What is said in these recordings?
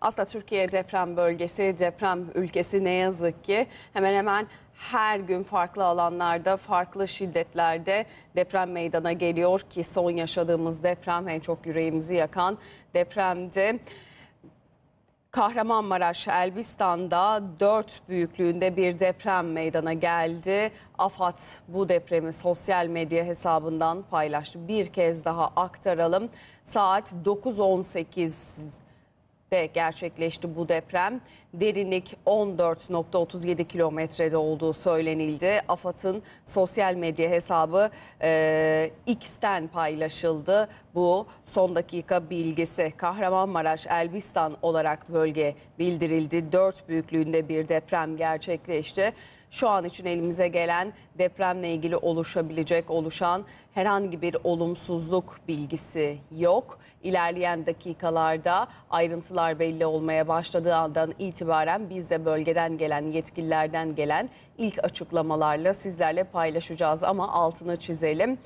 Aslında Türkiye deprem bölgesi, deprem ülkesi ne yazık ki hemen hemen her gün farklı alanlarda, farklı şiddetlerde deprem meydana geliyor ki son yaşadığımız deprem en çok yüreğimizi yakan depremdi. Kahramanmaraş, Elbistan'da 4 büyüklüğünde bir deprem meydana geldi. AFAD bu depremi sosyal medya hesabından paylaştı. Bir kez daha aktaralım. Saat 9.18 de gerçekleşti bu deprem. Derinlik 14.37 kilometrede olduğu söylenildi. AFAD'ın sosyal medya hesabı e, X'ten paylaşıldı. Bu son dakika bilgisi. Kahramanmaraş, Elbistan olarak bölge bildirildi. 4 büyüklüğünde bir deprem gerçekleşti şu an için elimize gelen depremle ilgili oluşabilecek, oluşan herhangi bir olumsuzluk bilgisi yok. İlerleyen dakikalarda ayrıntılar belli olmaya başladığı andan itibaren biz de bölgeden gelen, yetkililerden gelen ilk açıklamalarla sizlerle paylaşacağız ama altını çizelim.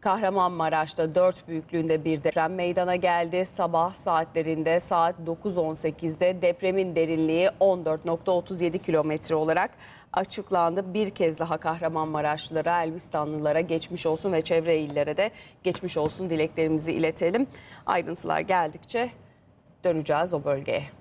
Kahramanmaraş'ta 4 büyüklüğünde bir deprem meydana geldi. Sabah saatlerinde saat 9.18'de depremin derinliği 14.37 kilometre olarak açıklandı. Bir kez daha Kahramanmaraşlılara, Elbistanlılara geçmiş olsun ve çevre illere de geçmiş olsun dileklerimizi iletelim. Ayrıntılar geldikçe döneceğiz o bölgeye.